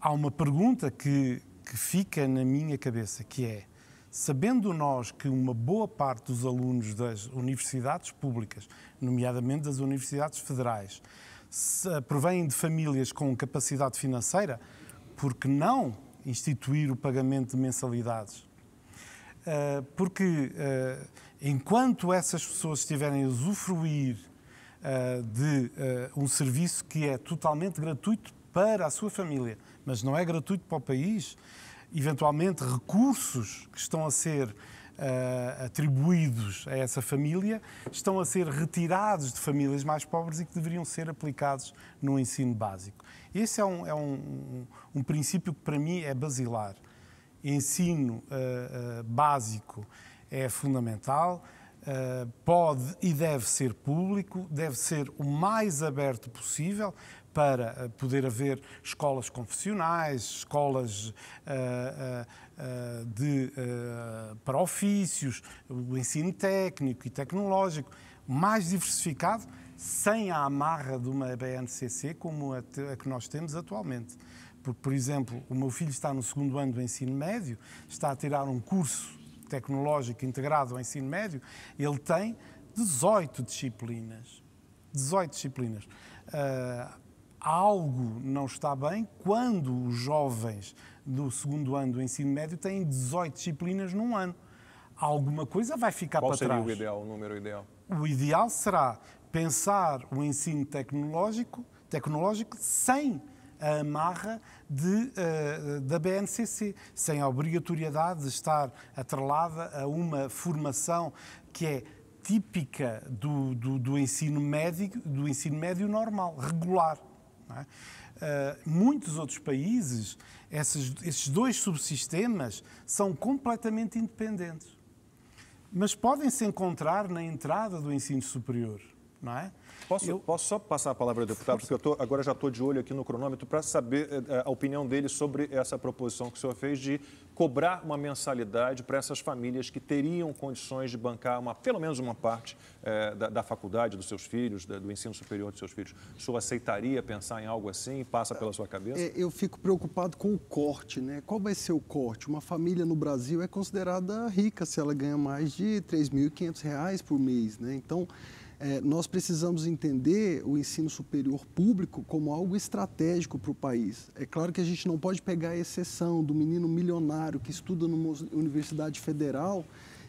há uma pergunta que, que fica na minha cabeça, que é, sabendo nós que uma boa parte dos alunos das universidades públicas, nomeadamente das universidades federais, provém de famílias com capacidade financeira, por que não instituir o pagamento de mensalidades? Eh, porque eh, enquanto essas pessoas estiverem a usufruir eh, de um serviço que é totalmente gratuito para a sua família, mas não é gratuito para o país. Eventualmente, recursos que estão a ser uh, atribuídos a essa família estão a ser retirados de famílias mais pobres e que deveriam ser aplicados no ensino básico. Esse é um, é um, um princípio que, para mim, é basilar. Ensino uh, uh, básico é fundamental eh, pode e deve ser público, deve ser o mais aberto possível para eh, poder haver escolas confessionais, escolas uh, uh, de, para ofícios, o ensino técnico e tecnológico, mais diversificado, sem a amarra de uma BNCC como a, a que nós temos atualmente. Porque, por exemplo, o meu filho está no segundo ano do ensino médio, está a tirar um curso tecnológico integrado ao ensino médio, ele tem 18 disciplinas. 18 disciplinas. Uh, algo não está bem quando os jovens do segundo ano do ensino médio têm 18 disciplinas num ano. Alguma coisa vai ficar Qual para trás. Qual seria o ideal, o número ideal? O ideal será pensar o ensino tecnológico, tecnológico sem a amarra de, uh, da BNCC, sem a obrigatoriedade de estar atrelada a uma formação que é típica do, do, do ensino médio, do ensino médio normal, regular. É? Uh, muitos outros países, esses, esses dois subsistemas são completamente independentes, mas podem se encontrar na entrada do ensino superior não é? Posso, eu... posso só passar a palavra ao deputado, porque eu tô, agora já estou de olho aqui no cronômetro para saber eh, eh, a opinião dele sobre essa proposição que o senhor fez de cobrar uma mensalidade para essas famílias que teriam condições de bancar uma, pelo menos uma parte é, da, da, faculdade dos seus filhos, da, do ensino superior dos seus filhos. O senhor aceitaria pensar em algo assim? Passa pela sua cabeça? É, eu fico preocupado com o corte, né? Qual vai ser o corte? Uma família no Brasil é considerada rica se ela ganha mais de R$ 3.500 por mês, né? Então é, nós precisamos entender o ensino superior público como algo estratégico para o país. É claro que a gente não pode pegar a exceção do menino milionário que estuda numa universidade federal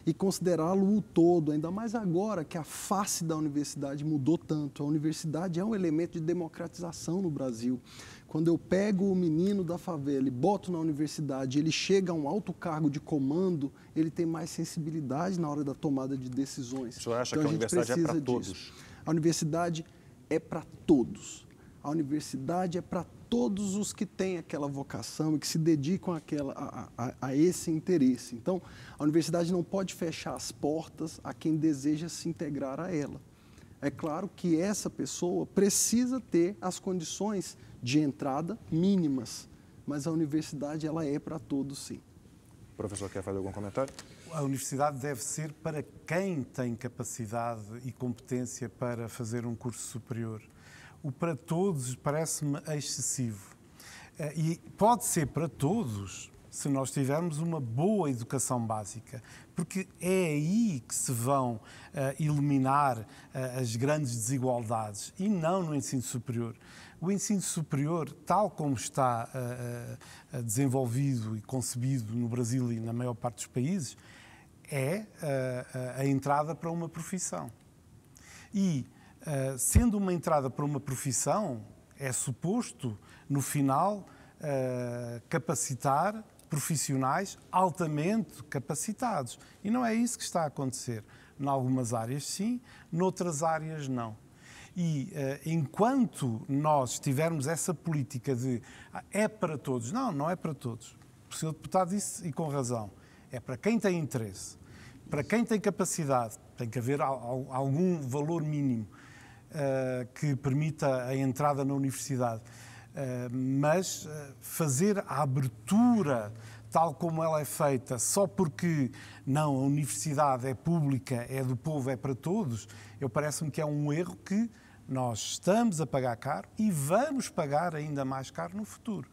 e considerá-lo o todo, ainda mais agora que a face da universidade mudou tanto. A universidade é um elemento de democratização no Brasil. Quando eu pego o menino da favela e boto na universidade, ele chega a um alto cargo de comando, ele tem mais sensibilidade na hora da tomada de decisões. O senhor acha então, que a, a universidade é para é todos? A universidade é para todos. A universidade é para todos os que têm aquela vocação e que se dedicam àquela, a, a, a, esse interesse. Então, a universidade não pode fechar as portas a quem deseja se integrar a ela. É claro que essa pessoa precisa ter as condições de entrada mínimas, mas a universidade ela é para todos, sim. O professor quer fazer algum comentário? A universidade deve ser para quem tem capacidade e competência para fazer um curso superior o para todos parece-me excessivo. Eh, e pode ser para todos se nós tivermos uma boa educação básica, porque é aí que se vão uh, eh, iluminar uh, eh, as grandes desigualdades e não no ensino superior. O ensino superior, tal como está uh, desenvolvido e concebido no Brasil e na maior parte dos países, é a entrada para uma profissão. E eh, sendo uma entrada para uma profissão, é suposto, no final, uh, capacitar profissionais altamente capacitados. E não é isso que está a acontecer. Em algumas áreas, sim, noutras áreas, não. E uh, enquanto nós tivermos essa política de ah, é para todos, não, não é para todos. O senhor deputado disse, e com razão, é para quem tem interesse, para quem tem capacidade, tem que haver algum valor mínimo eh, que permita a entrada na universidade. Eh, mas eh, fazer a abertura tal como ela é feita, só porque não, a universidade é pública, é do povo, é para todos, eu parece-me que é um erro que nós estamos a pagar caro e vamos pagar ainda mais caro no futuro.